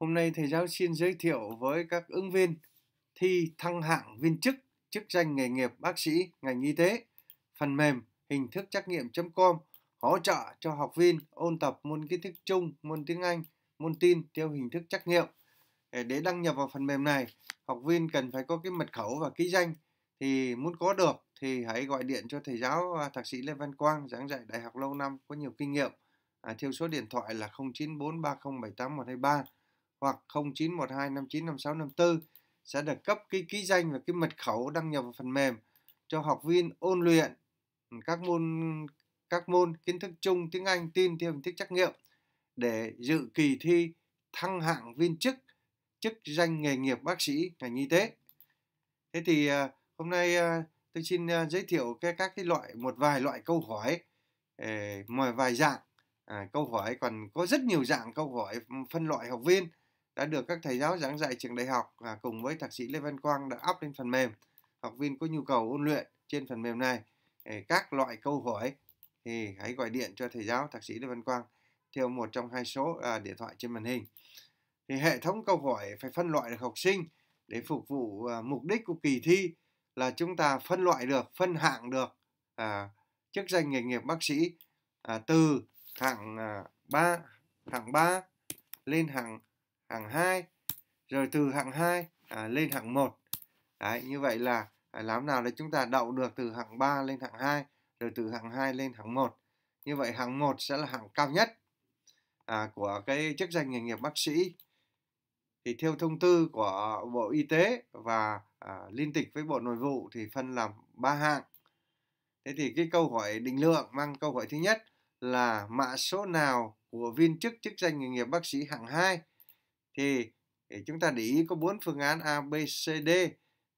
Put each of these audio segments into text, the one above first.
Hôm nay thầy giáo xin giới thiệu với các ứng viên thi thăng hạng viên chức, chức danh nghề nghiệp bác sĩ ngành y tế, phần mềm hình thức trắc nghiệm.com hỗ trợ cho học viên ôn tập môn kiến thức chung, môn tiếng Anh, môn tin theo hình thức trắc nghiệm. Để đăng nhập vào phần mềm này, học viên cần phải có cái mật khẩu và ký danh. Thì muốn có được thì hãy gọi điện cho thầy giáo à, thạc sĩ Lê Văn Quang giảng dạy đại học lâu năm có nhiều kinh nghiệm à, theo số điện thoại là 0943078123 hoặc 0912595654 sẽ được cấp cái ký danh và cái mật khẩu đăng nhập vào phần mềm cho học viên ôn luyện các môn các môn kiến thức chung tiếng Anh tin theo hình thức trắc nghiệm để dự kỳ thi thăng hạng viên chức chức danh nghề nghiệp bác sĩ ngành y tế. Thế thì à, hôm nay à, tôi xin à, giới thiệu cái các cái loại một vài loại câu hỏi một vài dạng à, câu hỏi còn có rất nhiều dạng câu hỏi phân loại học viên đã được các thầy giáo giảng dạy trường đại học à, cùng với thạc sĩ Lê Văn Quang đã up lên phần mềm. Học viên có nhu cầu ôn luyện trên phần mềm này các loại câu hỏi thì hãy gọi điện cho thầy giáo thạc sĩ Lê Văn Quang theo một trong hai số à, điện thoại trên màn hình. Thì hệ thống câu hỏi phải phân loại được học sinh để phục vụ à, mục đích của kỳ thi là chúng ta phân loại được, phân hạng được à, chức danh nghề nghiệp bác sĩ à, từ hạng à, 3 hạng 3 lên hạng hạng 2 rồi từ hạng 2 à, lên hạng 1 đấy như vậy là à, làm nào để chúng ta đậu được từ hạng 3 lên hạng 2 rồi từ hạng 2 lên hạng 1 như vậy hạng 1 sẽ là hạng cao nhất à, của cái chức danh nghề nghiệp bác sĩ thì theo thông tư của Bộ Y tế và à, liên tịch với Bộ Nội vụ thì phân làm 3 hạng. Thế thì cái câu hỏi định lượng mang câu hỏi thứ nhất là mã số nào của viên chức chức danh nghề nghiệp bác sĩ hạng 2 thì chúng ta để ý có bốn phương án A, B, C, D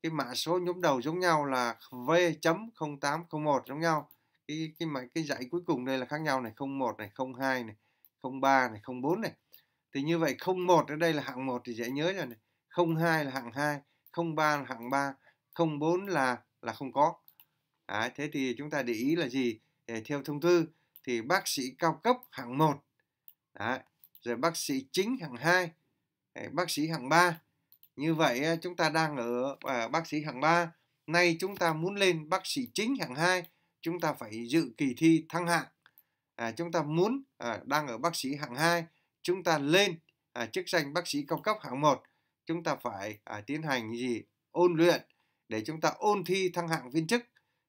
cái mã số nhóm đầu giống nhau là V.0801 giống nhau cái cái mã cái dãy cuối cùng đây là khác nhau này 01 này 02 này 03 này 04 này thì như vậy 01 ở đây là hạng 1 thì dễ nhớ rồi này 02 là hạng 2 03 là hạng 3 04 là là không có Đấy, thế thì chúng ta để ý là gì để theo thông tư thì bác sĩ cao cấp hạng 1 Đấy, rồi bác sĩ chính hạng 2 bác sĩ hạng 3 như vậy chúng ta đang ở à, bác sĩ hạng 3 nay chúng ta muốn lên bác sĩ chính hạng 2 chúng ta phải dự kỳ thi thăng hạng à, chúng ta muốn à, đang ở bác sĩ hạng 2 chúng ta lên à, chức danh bác sĩ cao cấp hạng 1 chúng ta phải à, tiến hành gì ôn luyện để chúng ta ôn thi thăng hạng viên chức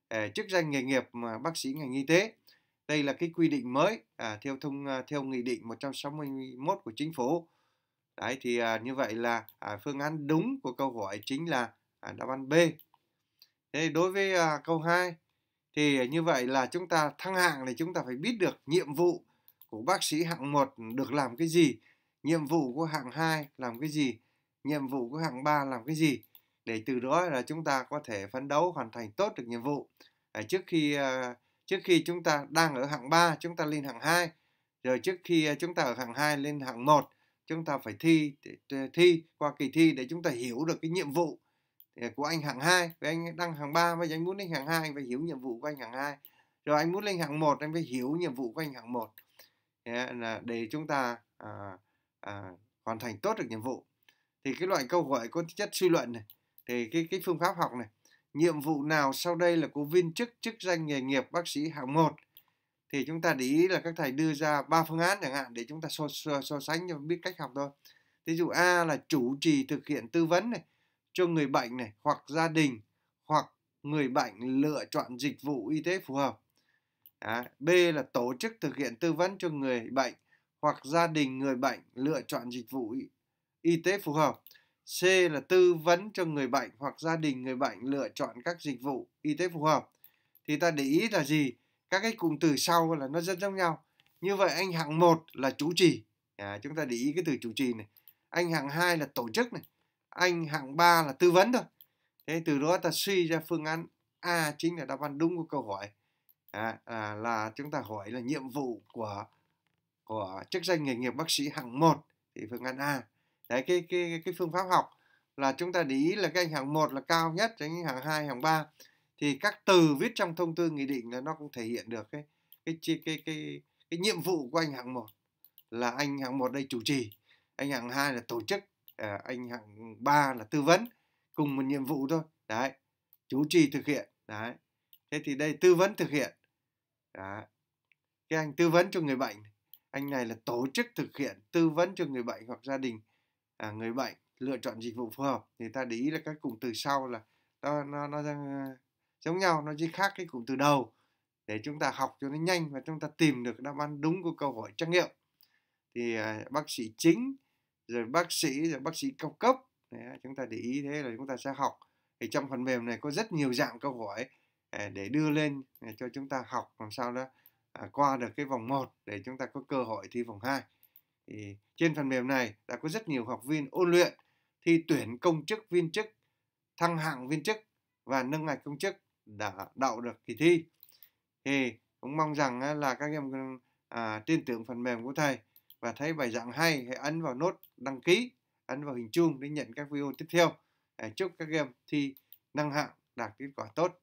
à, chức danh nghề nghiệp mà bác sĩ ngành y tế đây là cái quy định mới à, theo thông à, theo nghị định 161 của chính phủ Đấy thì à, như vậy là à, phương án đúng của câu hỏi chính là à, đáp án B. Thế đối với à, câu 2 thì như vậy là chúng ta thăng hạng thì chúng ta phải biết được nhiệm vụ của bác sĩ hạng 1 được làm cái gì, nhiệm vụ của hạng 2 làm cái gì, nhiệm vụ của hạng 3 làm cái gì để từ đó là chúng ta có thể phấn đấu hoàn thành tốt được nhiệm vụ. À, trước khi à, trước khi chúng ta đang ở hạng 3 chúng ta lên hạng 2 rồi trước khi à, chúng ta ở hạng 2 lên hạng 1 chúng ta phải thi để, thi qua kỳ thi để chúng ta hiểu được cái nhiệm vụ ờ, của anh hạng hai với anh đăng hạng ba bây giờ anh muốn lên hạng hai anh phải hiểu nhiệm vụ của anh hạng hai rồi anh muốn lên hạng một anh phải hiểu nhiệm vụ của anh hạng một là để chúng ta à, à, hoàn thành tốt được nhiệm vụ thì cái loại câu hỏi có chất suy luận này thì cái cái phương pháp học này nhiệm vụ nào sau đây là của viên chức chức danh nghề nghiệp bác sĩ hạng một thì chúng ta để ý là các thầy đưa ra ba phương án chẳng hạn để chúng ta so, so, so sánh cho biết cách học thôi ví dụ a là chủ trì thực hiện tư vấn này cho người bệnh này hoặc gia đình hoặc người bệnh lựa chọn dịch vụ y tế phù hợp à, b là tổ chức thực hiện tư vấn cho người bệnh hoặc gia đình người bệnh lựa chọn dịch vụ y tế phù hợp c là tư vấn cho người bệnh hoặc gia đình người bệnh lựa chọn các dịch vụ y tế phù hợp thì ta để ý là gì các cái cụm từ sau là nó rất giống nhau như vậy anh hạng một là chủ trì à, chúng ta để ý cái từ chủ trì này anh hạng hai là tổ chức này anh hạng ba là tư vấn thôi thế từ đó ta suy ra phương án A chính là đáp án đúng của câu hỏi à, à, là chúng ta hỏi là nhiệm vụ của của chức danh nghề nghiệp bác sĩ hạng 1 thì phương án A đấy cái cái cái phương pháp học là chúng ta để ý là cái anh hạng 1 là cao nhất, anh hạng 2, hạng 3 thì các từ viết trong thông tư nghị định là nó cũng thể hiện được cái cái cái cái cái, cái nhiệm vụ của anh hạng một là anh hạng một đây chủ trì anh hạng hai là tổ chức à, anh hạng ba là tư vấn cùng một nhiệm vụ thôi đấy chủ trì thực hiện đấy thế thì đây tư vấn thực hiện đấy cái anh tư vấn cho người bệnh anh này là tổ chức thực hiện tư vấn cho người bệnh hoặc gia đình à, người bệnh lựa chọn dịch vụ phù hợp thì ta để ý là các cụm từ sau là nó nó nó giống nhau nó chỉ khác cái cụm từ đầu để chúng ta học cho nó nhanh và chúng ta tìm được đáp án đúng của câu hỏi trắc nghiệm thì à, bác sĩ chính rồi bác sĩ rồi bác sĩ cao cấp Đấy, chúng ta để ý thế là chúng ta sẽ học thì trong phần mềm này có rất nhiều dạng câu hỏi à, để đưa lên à, cho chúng ta học làm sao đó qua được cái vòng 1 để chúng ta có cơ hội thi vòng 2 thì trên phần mềm này đã có rất nhiều học viên ôn luyện thi tuyển công chức viên chức thăng hạng viên chức và nâng ngạch công chức đã đậu được kỳ thi thì cũng mong rằng là các em à, tin tưởng phần mềm của thầy và thấy bài giảng hay hãy ấn vào nốt đăng ký ấn vào hình chuông để nhận các video tiếp theo à, chúc các em thi năng hạng đạt kết quả tốt